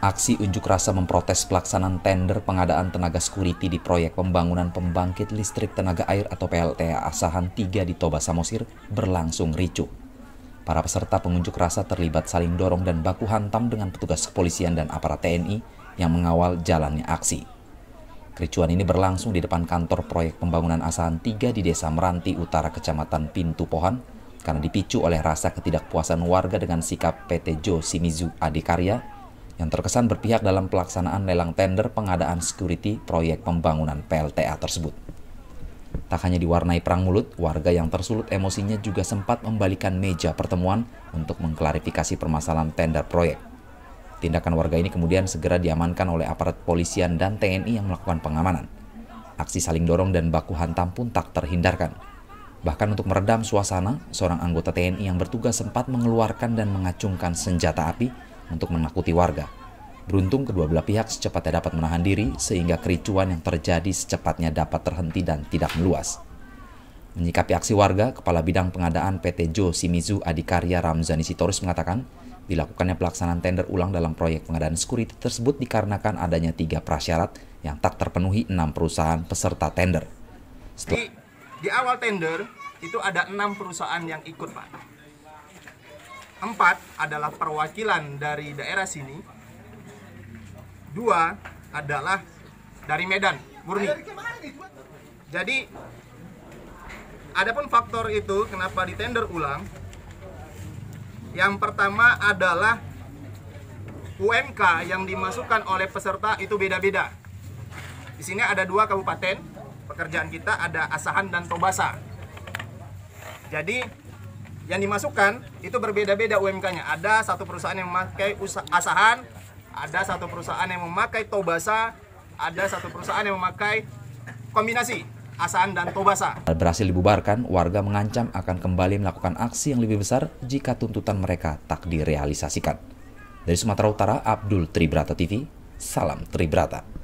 Aksi unjuk rasa memprotes pelaksanaan tender pengadaan tenaga security di proyek pembangunan pembangkit listrik tenaga air atau PLTA Asahan 3 di Toba Samosir berlangsung ricu. Para peserta pengunjuk rasa terlibat saling dorong dan baku hantam dengan petugas kepolisian dan aparat TNI yang mengawal jalannya aksi. Kericuan ini berlangsung di depan kantor proyek pembangunan Asahan 3 di Desa Meranti Utara Kecamatan Pintu Pohan karena dipicu oleh rasa ketidakpuasan warga dengan sikap PT Jo Simizu Adikarya yang terkesan berpihak dalam pelaksanaan lelang tender pengadaan security proyek pembangunan PLTA tersebut. Tak hanya diwarnai perang mulut, warga yang tersulut emosinya juga sempat membalikan meja pertemuan untuk mengklarifikasi permasalahan tender proyek. Tindakan warga ini kemudian segera diamankan oleh aparat polisian dan TNI yang melakukan pengamanan. Aksi saling dorong dan baku hantam pun tak terhindarkan. Bahkan untuk meredam suasana, seorang anggota TNI yang bertugas sempat mengeluarkan dan mengacungkan senjata api untuk menakuti warga. Beruntung kedua belah pihak secepatnya dapat menahan diri sehingga kericuan yang terjadi secepatnya dapat terhenti dan tidak meluas. Menyikapi aksi warga, Kepala Bidang Pengadaan PT Jo Simizu Adikarya Ramzani Sitorus mengatakan, dilakukannya pelaksanaan tender ulang dalam proyek pengadaan security tersebut dikarenakan adanya tiga prasyarat yang tak terpenuhi enam perusahaan peserta tender. Setelah... Di, di awal tender, itu ada enam perusahaan yang ikut, Pak. Empat adalah perwakilan dari daerah sini. Dua adalah dari Medan, murni. Jadi, adapun faktor itu kenapa di tender ulang. Yang pertama adalah UMK yang dimasukkan oleh peserta itu beda-beda. Di sini ada dua kabupaten, pekerjaan kita ada Asahan dan Tobasa. Jadi yang dimasukkan itu berbeda-beda UMK-nya. Ada satu perusahaan yang memakai asahan, ada satu perusahaan yang memakai tobasa, ada satu perusahaan yang memakai kombinasi asahan dan tobasa. Berhasil dibubarkan, warga mengancam akan kembali melakukan aksi yang lebih besar jika tuntutan mereka tak direalisasikan. Dari Sumatera Utara, Abdul Tribrata TV, salam Tribrata.